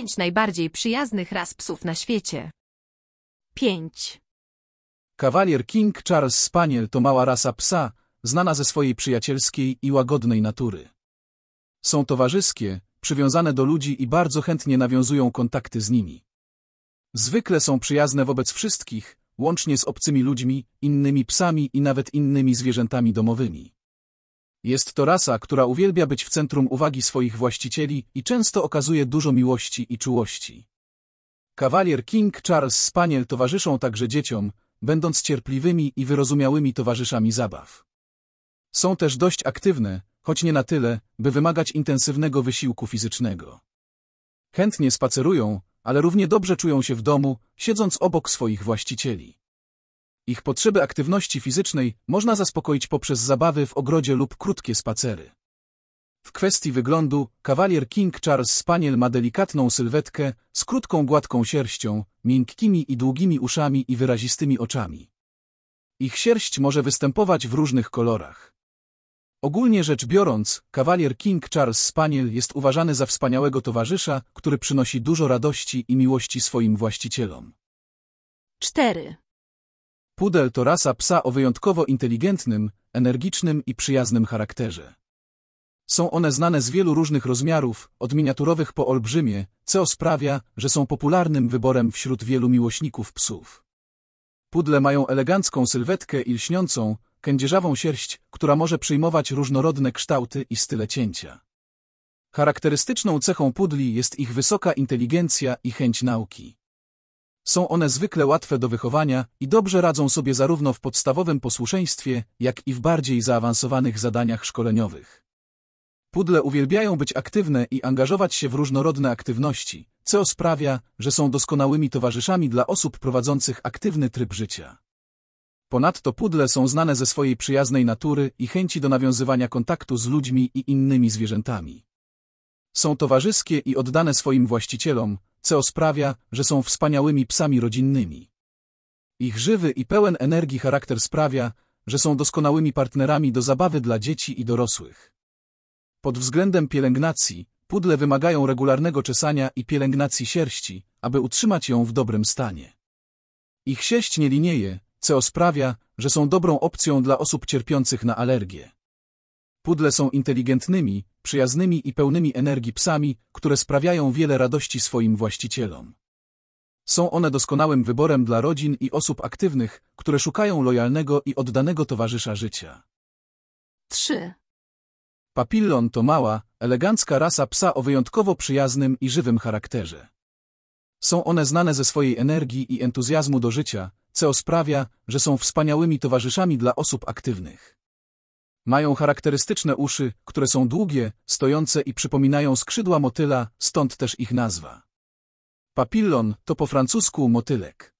5 najbardziej przyjaznych ras psów na świecie. 5. Kawalier King Charles Spaniel to mała rasa psa, znana ze swojej przyjacielskiej i łagodnej natury. Są towarzyskie, przywiązane do ludzi i bardzo chętnie nawiązują kontakty z nimi. Zwykle są przyjazne wobec wszystkich, łącznie z obcymi ludźmi, innymi psami i nawet innymi zwierzętami domowymi. Jest to rasa, która uwielbia być w centrum uwagi swoich właścicieli i często okazuje dużo miłości i czułości. Kawalier King Charles Spaniel towarzyszą także dzieciom, będąc cierpliwymi i wyrozumiałymi towarzyszami zabaw. Są też dość aktywne, choć nie na tyle, by wymagać intensywnego wysiłku fizycznego. Chętnie spacerują, ale równie dobrze czują się w domu, siedząc obok swoich właścicieli. Ich potrzeby aktywności fizycznej można zaspokoić poprzez zabawy w ogrodzie lub krótkie spacery. W kwestii wyglądu, kawalier King Charles Spaniel ma delikatną sylwetkę z krótką gładką sierścią, miękkimi i długimi uszami i wyrazistymi oczami. Ich sierść może występować w różnych kolorach. Ogólnie rzecz biorąc, kawalier King Charles Spaniel jest uważany za wspaniałego towarzysza, który przynosi dużo radości i miłości swoim właścicielom. 4. Pudel to rasa psa o wyjątkowo inteligentnym, energicznym i przyjaznym charakterze. Są one znane z wielu różnych rozmiarów, od miniaturowych po olbrzymie, co sprawia, że są popularnym wyborem wśród wielu miłośników psów. Pudle mają elegancką sylwetkę i lśniącą, kędzierzawą sierść, która może przyjmować różnorodne kształty i style cięcia. Charakterystyczną cechą pudli jest ich wysoka inteligencja i chęć nauki. Są one zwykle łatwe do wychowania i dobrze radzą sobie zarówno w podstawowym posłuszeństwie, jak i w bardziej zaawansowanych zadaniach szkoleniowych. Pudle uwielbiają być aktywne i angażować się w różnorodne aktywności, co sprawia, że są doskonałymi towarzyszami dla osób prowadzących aktywny tryb życia. Ponadto pudle są znane ze swojej przyjaznej natury i chęci do nawiązywania kontaktu z ludźmi i innymi zwierzętami. Są towarzyskie i oddane swoim właścicielom, co sprawia, że są wspaniałymi psami rodzinnymi. Ich żywy i pełen energii charakter sprawia, że są doskonałymi partnerami do zabawy dla dzieci i dorosłych. Pod względem pielęgnacji, pudle wymagają regularnego czesania i pielęgnacji sierści, aby utrzymać ją w dobrym stanie. Ich sieść nie linieje, co sprawia, że są dobrą opcją dla osób cierpiących na alergię. Pudle są inteligentnymi, przyjaznymi i pełnymi energii psami, które sprawiają wiele radości swoim właścicielom. Są one doskonałym wyborem dla rodzin i osób aktywnych, które szukają lojalnego i oddanego towarzysza życia. 3. Papillon to mała, elegancka rasa psa o wyjątkowo przyjaznym i żywym charakterze. Są one znane ze swojej energii i entuzjazmu do życia, co sprawia, że są wspaniałymi towarzyszami dla osób aktywnych. Mają charakterystyczne uszy, które są długie, stojące i przypominają skrzydła motyla, stąd też ich nazwa. Papillon to po francusku motylek.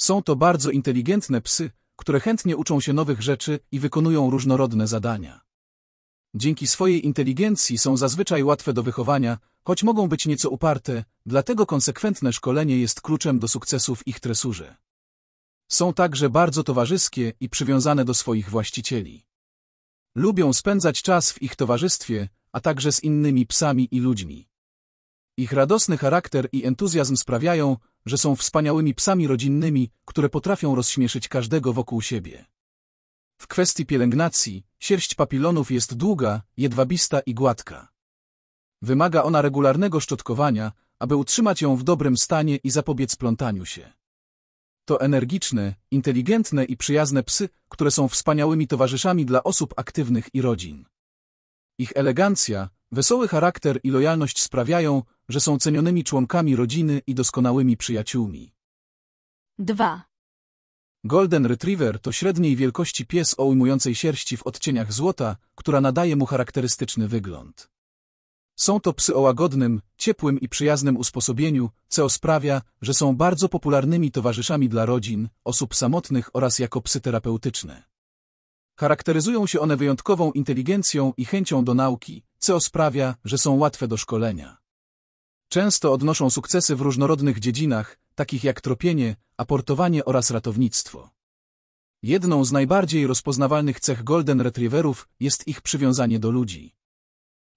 Są to bardzo inteligentne psy, które chętnie uczą się nowych rzeczy i wykonują różnorodne zadania. Dzięki swojej inteligencji są zazwyczaj łatwe do wychowania, choć mogą być nieco uparte, dlatego konsekwentne szkolenie jest kluczem do sukcesu w ich tresurze. Są także bardzo towarzyskie i przywiązane do swoich właścicieli. Lubią spędzać czas w ich towarzystwie, a także z innymi psami i ludźmi. Ich radosny charakter i entuzjazm sprawiają, że są wspaniałymi psami rodzinnymi, które potrafią rozśmieszyć każdego wokół siebie. W kwestii pielęgnacji, sierść papilonów jest długa, jedwabista i gładka. Wymaga ona regularnego szczotkowania, aby utrzymać ją w dobrym stanie i zapobiec plątaniu się to energiczne, inteligentne i przyjazne psy, które są wspaniałymi towarzyszami dla osób aktywnych i rodzin. Ich elegancja, wesoły charakter i lojalność sprawiają, że są cenionymi członkami rodziny i doskonałymi przyjaciółmi. 2. Golden Retriever to średniej wielkości pies o ujmującej sierści w odcieniach złota, która nadaje mu charakterystyczny wygląd. Są to psy o łagodnym, ciepłym i przyjaznym usposobieniu, co sprawia, że są bardzo popularnymi towarzyszami dla rodzin, osób samotnych oraz jako psy terapeutyczne. Charakteryzują się one wyjątkową inteligencją i chęcią do nauki, co sprawia, że są łatwe do szkolenia. Często odnoszą sukcesy w różnorodnych dziedzinach, takich jak tropienie, aportowanie oraz ratownictwo. Jedną z najbardziej rozpoznawalnych cech Golden Retrieverów jest ich przywiązanie do ludzi.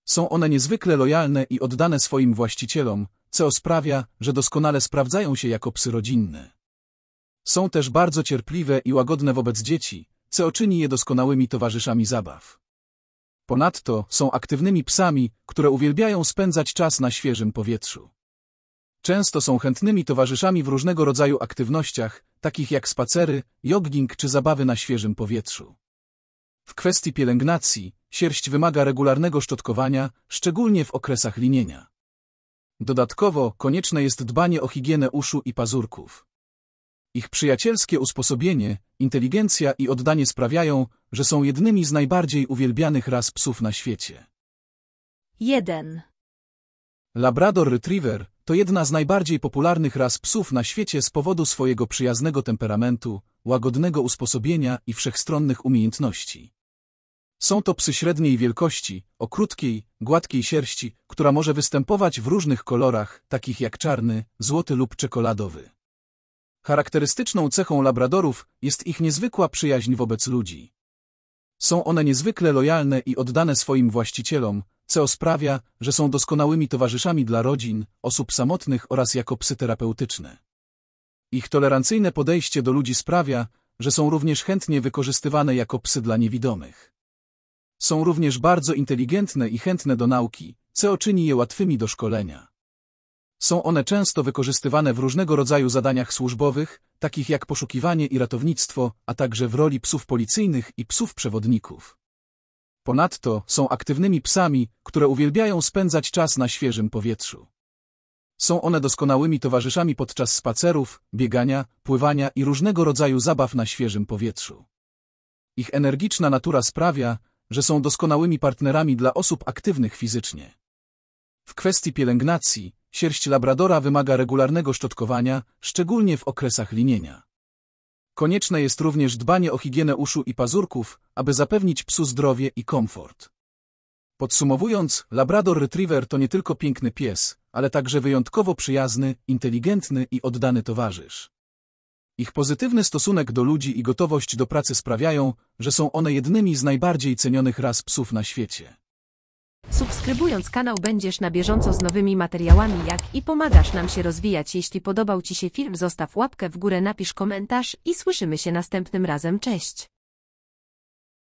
Są one niezwykle lojalne i oddane swoim właścicielom, co sprawia, że doskonale sprawdzają się jako psy rodzinne. Są też bardzo cierpliwe i łagodne wobec dzieci, co czyni je doskonałymi towarzyszami zabaw. Ponadto są aktywnymi psami, które uwielbiają spędzać czas na świeżym powietrzu. Często są chętnymi towarzyszami w różnego rodzaju aktywnościach, takich jak spacery, jogging czy zabawy na świeżym powietrzu. W kwestii pielęgnacji, Sierść wymaga regularnego szczotkowania, szczególnie w okresach linienia. Dodatkowo konieczne jest dbanie o higienę uszu i pazurków. Ich przyjacielskie usposobienie, inteligencja i oddanie sprawiają, że są jednymi z najbardziej uwielbianych ras psów na świecie. 1. Labrador Retriever to jedna z najbardziej popularnych ras psów na świecie z powodu swojego przyjaznego temperamentu, łagodnego usposobienia i wszechstronnych umiejętności. Są to psy średniej wielkości, o krótkiej, gładkiej sierści, która może występować w różnych kolorach, takich jak czarny, złoty lub czekoladowy. Charakterystyczną cechą labradorów jest ich niezwykła przyjaźń wobec ludzi. Są one niezwykle lojalne i oddane swoim właścicielom, co sprawia, że są doskonałymi towarzyszami dla rodzin, osób samotnych oraz jako psy terapeutyczne. Ich tolerancyjne podejście do ludzi sprawia, że są również chętnie wykorzystywane jako psy dla niewidomych. Są również bardzo inteligentne i chętne do nauki, co czyni je łatwymi do szkolenia. Są one często wykorzystywane w różnego rodzaju zadaniach służbowych, takich jak poszukiwanie i ratownictwo, a także w roli psów policyjnych i psów przewodników. Ponadto są aktywnymi psami, które uwielbiają spędzać czas na świeżym powietrzu. Są one doskonałymi towarzyszami podczas spacerów, biegania, pływania i różnego rodzaju zabaw na świeżym powietrzu. Ich energiczna natura sprawia, że są doskonałymi partnerami dla osób aktywnych fizycznie. W kwestii pielęgnacji, sierść labradora wymaga regularnego szczotkowania, szczególnie w okresach linienia. Konieczne jest również dbanie o higienę uszu i pazurków, aby zapewnić psu zdrowie i komfort. Podsumowując, Labrador Retriever to nie tylko piękny pies, ale także wyjątkowo przyjazny, inteligentny i oddany towarzysz. Ich pozytywny stosunek do ludzi i gotowość do pracy sprawiają, że są one jednymi z najbardziej cenionych ras psów na świecie. Subskrybując kanał będziesz na bieżąco z nowymi materiałami jak i pomagasz nam się rozwijać. Jeśli podobał Ci się film zostaw łapkę w górę, napisz komentarz i słyszymy się następnym razem. Cześć!